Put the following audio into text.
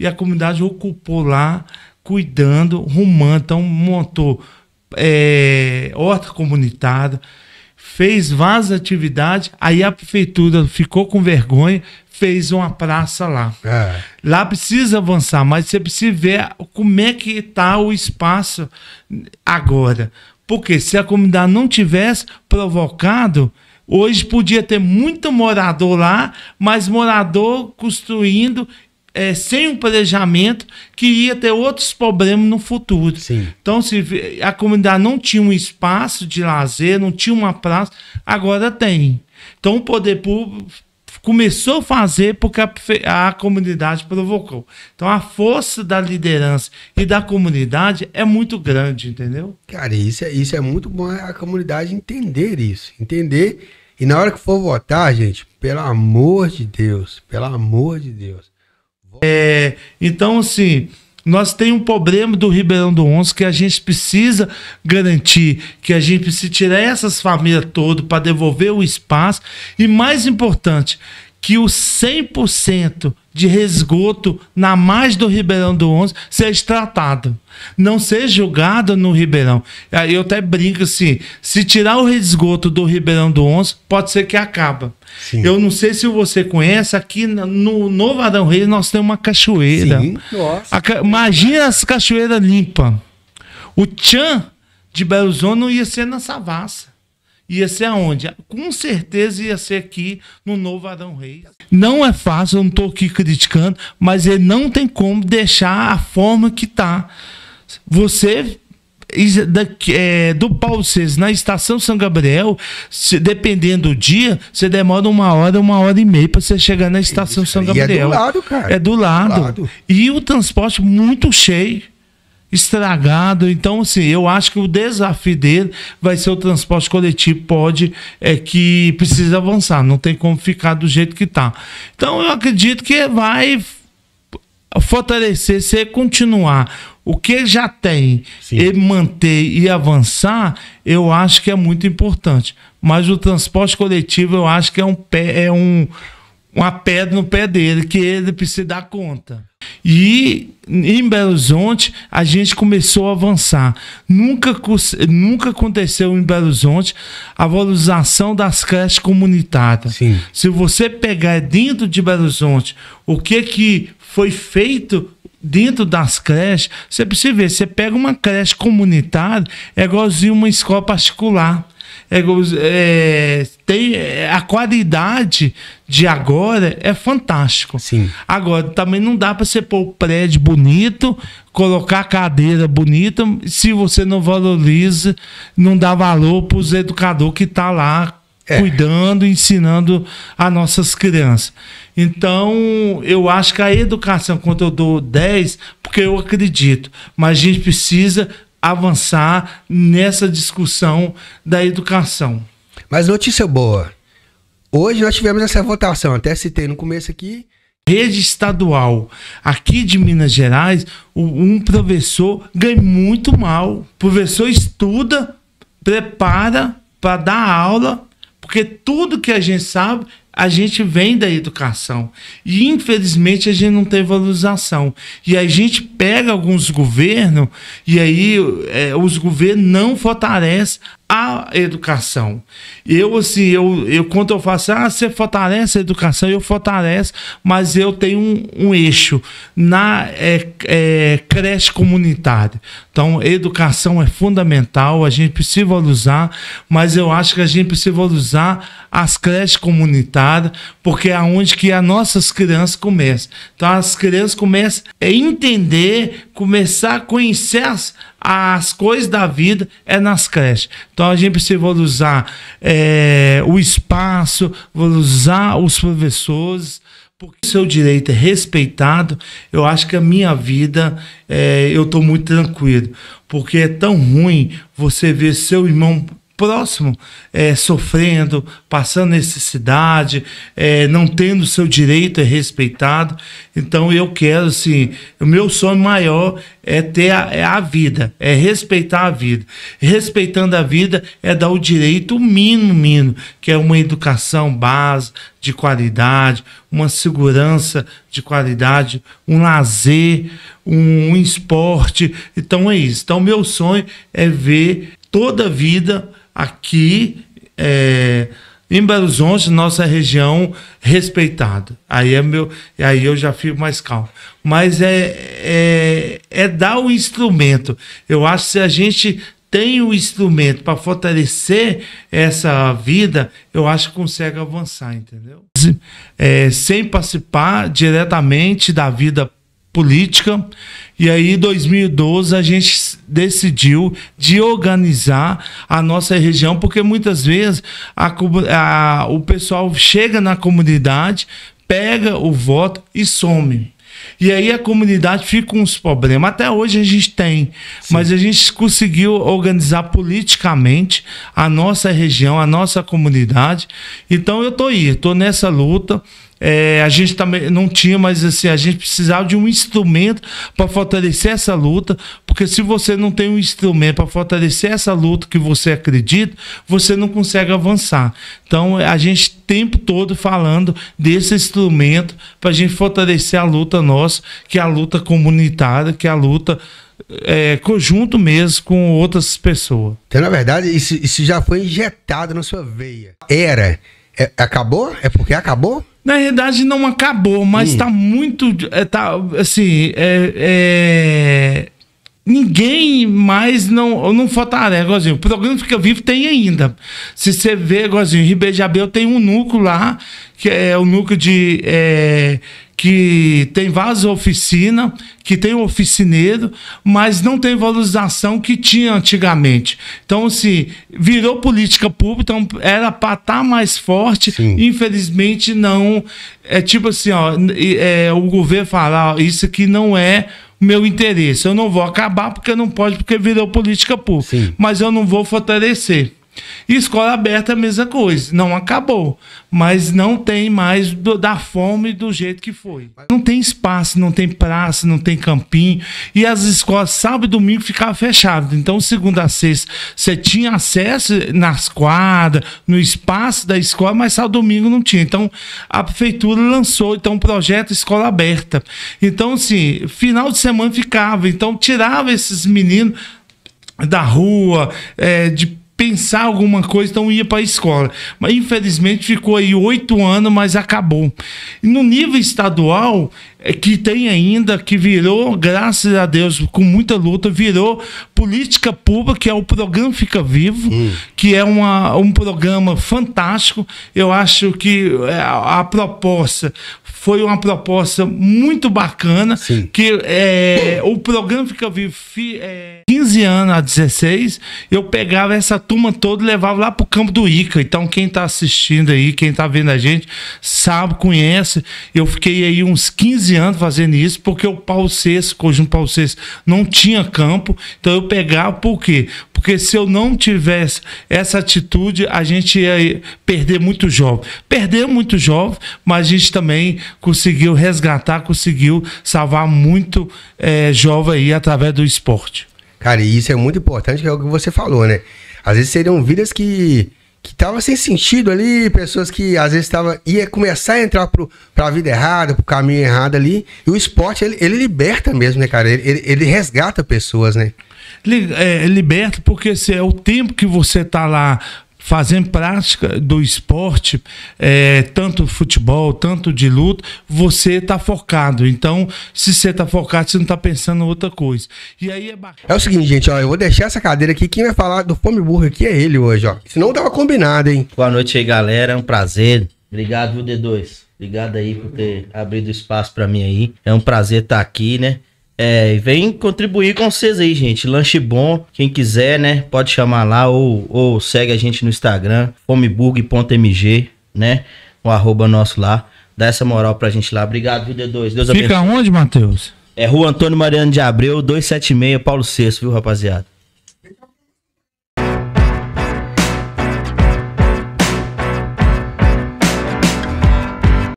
e a comunidade ocupou lá, cuidando, rumando, então montou é, horta comunitária, fez várias atividades, aí a prefeitura ficou com vergonha, fez uma praça lá. É. Lá precisa avançar, mas você precisa ver como é que está o espaço agora. Porque se a comunidade não tivesse provocado, hoje podia ter muito morador lá, mas morador construindo é, sem um planejamento que ia ter outros problemas no futuro. Sim. Então, se a comunidade não tinha um espaço de lazer, não tinha uma praça, agora tem. Então, o poder público começou a fazer porque a, a comunidade provocou. Então, a força da liderança e da comunidade é muito grande, entendeu? Cara, isso é, isso é muito bom a comunidade entender isso, entender. E na hora que for votar, gente, pelo amor de Deus, pelo amor de Deus é, então, assim, nós temos um problema do Ribeirão do Onze que a gente precisa garantir, que a gente precisa tirar essas famílias todas para devolver o espaço. E mais importante, que o 100% de resgoto na margem do Ribeirão do Onze seja tratado, não seja jogado no Ribeirão. Eu até brinco assim, se tirar o resgoto do Ribeirão do Onze, pode ser que acaba. Sim. Eu não sei se você conhece, aqui no Novo Arão Reis nós temos uma cachoeira. Sim, nossa. Imagina as cachoeiras limpas. O Tchan de Belzona não ia ser na Savassi ia ser aonde? Com certeza ia ser aqui no Novo Arão Reis. Não é fácil, eu não estou aqui criticando, mas ele não tem como deixar a forma que está. Você é, do Paulo César na estação São Gabriel, dependendo do dia, você demora uma hora, uma hora e meia para você chegar na estação São Gabriel. é do lado, cara. É do lado. do lado. E o transporte muito cheio estragado. Então, assim, eu acho que o desafio dele vai ser o transporte coletivo. Pode, é que precisa avançar, não tem como ficar do jeito que está. Então, eu acredito que vai fortalecer, se continuar o que já tem e manter e avançar, eu acho que é muito importante. Mas o transporte coletivo, eu acho que é um pé, é um uma pedra no pé dele que ele precisa dar conta. E em Belo Horizonte a gente começou a avançar. Nunca, nunca aconteceu em Belo Horizonte a valorização das creches comunitárias. Sim. Se você pegar dentro de Belo Horizonte o que, é que foi feito dentro das creches, você precisa ver, você pega uma creche comunitária, é igualzinho uma escola particular é, é, tem é, a qualidade de agora é fantástico. Sim. Agora também não dá para você pôr o prédio bonito, colocar cadeira bonita, se você não valoriza, não dá valor para os educadores que está lá é. cuidando, ensinando as nossas crianças. Então, eu acho que a educação, quando eu dou 10, porque eu acredito, mas a gente precisa avançar nessa discussão da educação. Mas notícia boa. Hoje nós tivemos essa votação, até citei no começo aqui. Rede estadual. Aqui de Minas Gerais, um professor ganha muito mal. O professor estuda, prepara para dar aula, porque tudo que a gente sabe a gente vem da educação. E infelizmente a gente não tem valorização. E a gente pega alguns governos e aí é, os governos não fortalecem a educação. Eu, assim, eu, eu quando eu faço, ah, você fortalece a educação, eu fortaleço, mas eu tenho um, um eixo na é, é, creche comunitária. Então, educação é fundamental, a gente precisa valorizar, mas eu acho que a gente precisa valorizar as creches comunitárias, porque é onde que as nossas crianças começam. Então as crianças começam a entender, começar a conhecer as, as coisas da vida é nas creches. Então a gente precisa usar é, eh, o espaço, usar os professores, porque o seu direito é respeitado, eu acho que a minha vida, é, eu estou muito tranquilo. Porque é tão ruim você ver seu irmão próximo é, sofrendo, passando necessidade, é, não tendo seu direito é respeitado. Então eu quero, assim, o meu sonho maior é ter a, é a vida, é respeitar a vida. Respeitando a vida é dar o direito mínimo, mínimo, que é uma educação base de qualidade, uma segurança de qualidade, um lazer, um, um esporte. Então é isso. Então meu sonho é ver toda a vida aqui é, em Belo Horizonte, nossa região respeitada. Aí é meu, aí eu já fico mais calmo. Mas é, é, é dar o instrumento. Eu acho que se a gente tem o instrumento para fortalecer essa vida, eu acho que consegue avançar, entendeu? É, sem participar diretamente da vida política. E aí, em 2012, a gente decidiu de organizar a nossa região, porque muitas vezes a, a, o pessoal chega na comunidade, pega o voto e some. E aí a comunidade fica com os problemas. Até hoje a gente tem, Sim. mas a gente conseguiu organizar politicamente a nossa região, a nossa comunidade. Então eu tô aí, tô nessa luta. É, a gente também não tinha, mas assim, a gente precisava de um instrumento para fortalecer essa luta, porque se você não tem um instrumento para fortalecer essa luta que você acredita, você não consegue avançar. Então, a gente tempo todo falando desse instrumento para a gente fortalecer a luta nossa, que é a luta comunitária, que é a luta é, conjunto mesmo com outras pessoas. Então, na verdade, isso, isso já foi injetado na sua veia. Era. É, acabou? É porque acabou? Na verdade, não acabou, mas hum. tá muito. está é, tá, assim, é, é Ninguém mais não, não falta ah, né, Gozinho? O programa Fica Vivo tem ainda. Se você vê, é Gozinho, Ribejabel tem um núcleo lá, que é o um núcleo de. É, que tem várias oficinas, que tem um oficineiro, mas não tem valorização que tinha antigamente. Então, assim, virou política pública, então era para estar tá mais forte, Sim. infelizmente não. É tipo assim, ó, é, o governo falar isso aqui não é meu interesse. Eu não vou acabar porque não pode, porque virou política pública. Sim. Mas eu não vou fortalecer. E escola aberta é a mesma coisa, não acabou, mas não tem mais do, da fome do jeito que foi. Não tem espaço, não tem praça, não tem campinho, e as escolas sábado e domingo ficavam fechadas. Então, segunda a sexta, você tinha acesso nas quadras, no espaço da escola, mas sábado e domingo não tinha. Então, a prefeitura lançou então um projeto escola aberta. Então, assim, final de semana ficava, então tirava esses meninos da rua, é, de pensar alguma coisa, então ia para a escola. Mas infelizmente ficou aí oito anos, mas acabou. E no nível estadual, é, que tem ainda, que virou, graças a Deus, com muita luta, virou política pública, que é o programa Fica Vivo, hum. que é uma, um programa fantástico. Eu acho que é, a, a proposta foi uma proposta muito bacana, Sim. que é, o programa Fica Vivo, fi, é, 15 anos a 16, eu pegava essa turma toda levava lá pro campo do Ica. Então, quem tá assistindo aí, quem tá vendo a gente, sabe, conhece. Eu fiquei aí uns 15 anos fazendo isso, porque o pau o conjunto Paulo sexto, não tinha campo. Então, eu pegava por quê? Porque se eu não tivesse essa atitude, a gente ia perder muito jovem. Perdeu muito jovem, mas a gente também conseguiu resgatar, conseguiu salvar muito é, jovem aí através do esporte. Cara, e isso é muito importante, que é o que você falou, né? Às vezes seriam vidas que que tava sem sentido ali, pessoas que às vezes tava, ia começar a entrar pro, pra vida errada, pro caminho errado ali. E o esporte, ele, ele liberta mesmo, né, cara? Ele, ele, ele resgata pessoas, né? É, liberta porque se é o tempo que você tá lá fazendo prática do esporte, é, tanto futebol, tanto de luta, você está focado. Então, se você está focado, você não está pensando em outra coisa. E aí é bacana. É o seguinte, gente, ó, eu vou deixar essa cadeira aqui. Quem vai falar do Fome Burro aqui é ele hoje, ó. Senão tava combinado, hein? Boa noite aí, galera. É um prazer. Obrigado, viu, D2? Obrigado aí por ter abrido espaço para mim aí. É um prazer estar tá aqui, né? É, vem contribuir com vocês aí, gente. Lanche bom, quem quiser, né? Pode chamar lá ou, ou segue a gente no Instagram, fomeburg.mg, né? O arroba nosso lá. Dá essa moral pra gente lá. Obrigado, vida 2. Deus Fica abençoe. Fica onde, Matheus? É Rua Antônio Mariano de Abreu, 276, Paulo VI, viu, rapaziada?